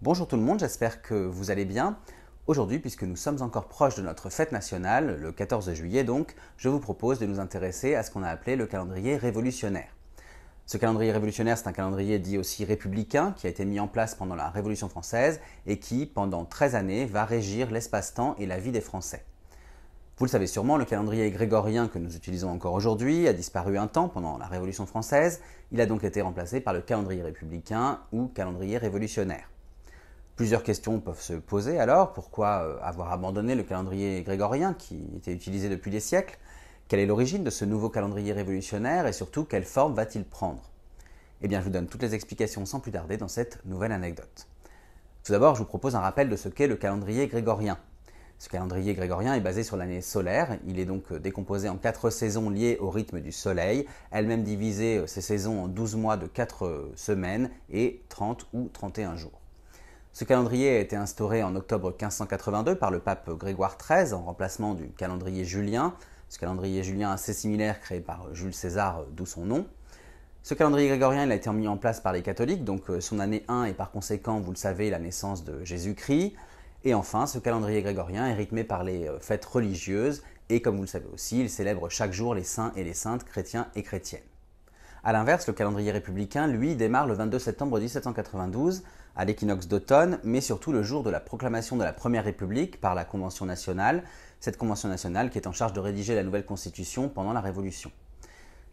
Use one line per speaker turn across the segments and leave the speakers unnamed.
Bonjour tout le monde, j'espère que vous allez bien. Aujourd'hui, puisque nous sommes encore proches de notre fête nationale, le 14 juillet donc, je vous propose de nous intéresser à ce qu'on a appelé le calendrier révolutionnaire. Ce calendrier révolutionnaire, c'est un calendrier dit aussi républicain qui a été mis en place pendant la Révolution française et qui, pendant 13 années, va régir l'espace-temps et la vie des Français. Vous le savez sûrement, le calendrier grégorien que nous utilisons encore aujourd'hui a disparu un temps pendant la Révolution française, il a donc été remplacé par le calendrier républicain ou calendrier révolutionnaire. Plusieurs questions peuvent se poser alors. Pourquoi euh, avoir abandonné le calendrier grégorien qui était utilisé depuis des siècles Quelle est l'origine de ce nouveau calendrier révolutionnaire et surtout quelle forme va-t-il prendre Eh bien, je vous donne toutes les explications sans plus tarder dans cette nouvelle anecdote. Tout d'abord, je vous propose un rappel de ce qu'est le calendrier grégorien. Ce calendrier grégorien est basé sur l'année solaire. Il est donc euh, décomposé en quatre saisons liées au rythme du soleil, elle-même divisée ces euh, saisons en 12 mois de 4 semaines et 30 ou 31 jours. Ce calendrier a été instauré en octobre 1582 par le pape Grégoire XIII en remplacement du calendrier julien, ce calendrier julien assez similaire créé par Jules César, euh, d'où son nom. Ce calendrier grégorien a été mis en place par les catholiques, donc euh, son année 1 est par conséquent, vous le savez, la naissance de Jésus-Christ. Et enfin, ce calendrier grégorien est rythmé par les euh, fêtes religieuses et comme vous le savez aussi, il célèbre chaque jour les saints et les saintes chrétiens et chrétiennes. A l'inverse, le calendrier républicain, lui, démarre le 22 septembre 1792 à l'équinoxe d'automne, mais surtout le jour de la proclamation de la Première République par la Convention nationale, cette Convention nationale qui est en charge de rédiger la nouvelle Constitution pendant la Révolution.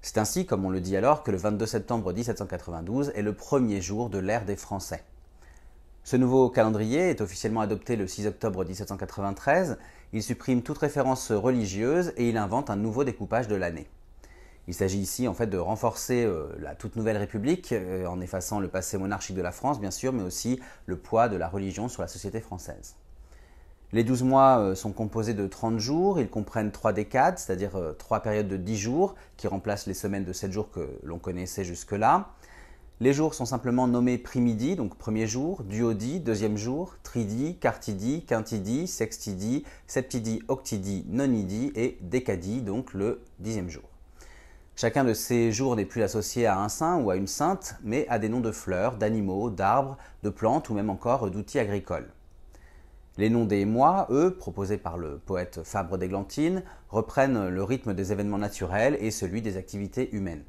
C'est ainsi, comme on le dit alors, que le 22 septembre 1792 est le premier jour de l'ère des Français. Ce nouveau calendrier est officiellement adopté le 6 octobre 1793, il supprime toute référence religieuse et il invente un nouveau découpage de l'année. Il s'agit ici en fait de renforcer euh, la toute nouvelle République euh, en effaçant le passé monarchique de la France bien sûr, mais aussi le poids de la religion sur la société française. Les douze mois euh, sont composés de 30 jours, ils comprennent trois décades, c'est-à-dire trois périodes de 10 jours qui remplacent les semaines de 7 jours que l'on connaissait jusque-là. Les jours sont simplement nommés primidi, donc premier jour, duodi, deuxième jour, tridi, quartidi, quintidi, sextidi, septidi, octidi, nonidi et décadi, donc le dixième jour. Chacun de ces jours n'est plus associé à un saint ou à une sainte, mais à des noms de fleurs, d'animaux, d'arbres, de plantes ou même encore d'outils agricoles. Les noms des mois, eux, proposés par le poète Fabre d'Églantine, reprennent le rythme des événements naturels et celui des activités humaines.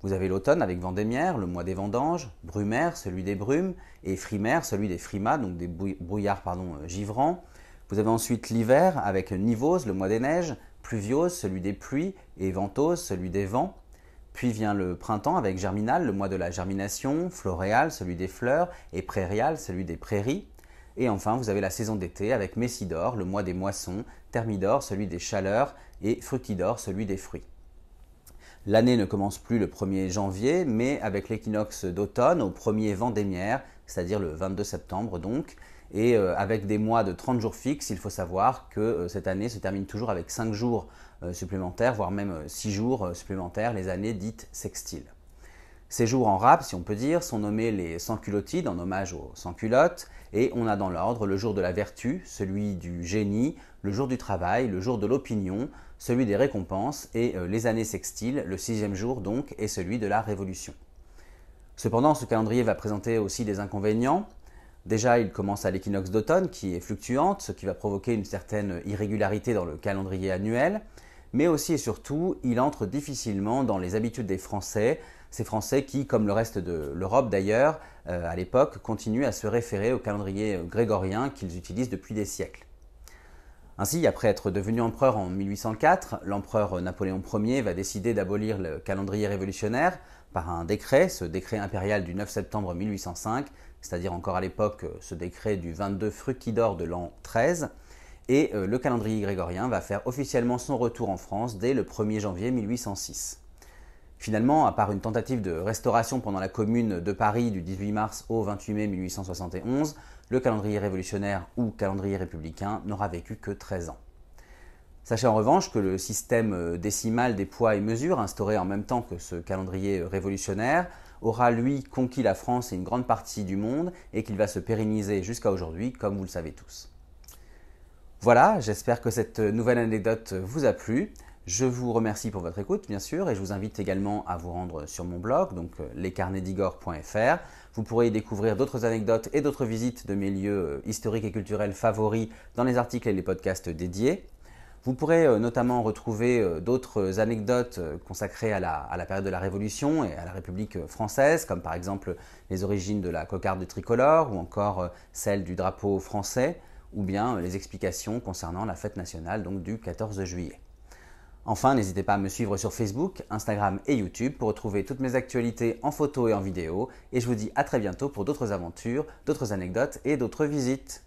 Vous avez l'automne avec Vendémiaire, le mois des vendanges, Brumaire, celui des brumes, et Frimaire, celui des frimas, donc des brouillards euh, givrants. Vous avez ensuite l'hiver avec Nivose, le mois des neiges, pluviose, celui des pluies, et ventose, celui des vents. Puis vient le printemps avec germinal, le mois de la germination, floréal, celui des fleurs, et prairial, celui des prairies. Et enfin, vous avez la saison d'été avec messidor, le mois des moissons, thermidor, celui des chaleurs, et fructidor, celui des fruits. L'année ne commence plus le 1er janvier, mais avec l'équinoxe d'automne au premier vent des mières, c'est-à-dire le 22 septembre donc, et euh, avec des mois de 30 jours fixes, il faut savoir que euh, cette année se termine toujours avec 5 jours euh, supplémentaires, voire même 6 jours supplémentaires, les années dites sextiles. Ces jours en rap, si on peut dire, sont nommés les sans-culottides en hommage aux sans-culottes, et on a dans l'ordre le jour de la vertu, celui du génie, le jour du travail, le jour de l'opinion, celui des récompenses, et les années sextiles, le sixième jour donc, est celui de la révolution. Cependant, ce calendrier va présenter aussi des inconvénients. Déjà, il commence à l'équinoxe d'automne qui est fluctuante, ce qui va provoquer une certaine irrégularité dans le calendrier annuel, mais aussi et surtout, il entre difficilement dans les habitudes des Français, ces Français qui, comme le reste de l'Europe d'ailleurs, euh, à l'époque, continuent à se référer au calendrier grégorien qu'ils utilisent depuis des siècles. Ainsi, après être devenu empereur en 1804, l'empereur Napoléon Ier va décider d'abolir le calendrier révolutionnaire par un décret, ce décret impérial du 9 septembre 1805, c'est-à-dire encore à l'époque ce décret du 22 Fructidor de l'an 13, et euh, le calendrier grégorien va faire officiellement son retour en France dès le 1er janvier 1806. Finalement, à part une tentative de restauration pendant la Commune de Paris du 18 mars au 28 mai 1871, le calendrier révolutionnaire ou calendrier républicain n'aura vécu que 13 ans. Sachez en revanche que le système euh, décimal des poids et mesures, instauré en même temps que ce calendrier euh, révolutionnaire, aura lui conquis la France et une grande partie du monde et qu'il va se pérenniser jusqu'à aujourd'hui, comme vous le savez tous. Voilà, j'espère que cette euh, nouvelle anecdote vous a plu. Je vous remercie pour votre écoute, bien sûr, et je vous invite également à vous rendre sur mon blog, donc euh, lescarnetsdigor.fr. Vous pourrez y découvrir d'autres anecdotes et d'autres visites de mes lieux euh, historiques et culturels favoris dans les articles et les podcasts dédiés. Vous pourrez euh, notamment retrouver d'autres anecdotes consacrées à la, période de la Révolution et à la République française, comme par exemple les origines de la cocarde tricolore ou encore celle du drapeau français, ou bien les explications concernant la fête nationale donc, du 14 juillet. Enfin, n'hésitez pas à me suivre sur Facebook, Instagram et YouTube pour retrouver toutes mes actualités en photo et en vidéo. Et je vous dis à très bientôt pour d'autres aventures, d'autres anecdotes et d'autres visites.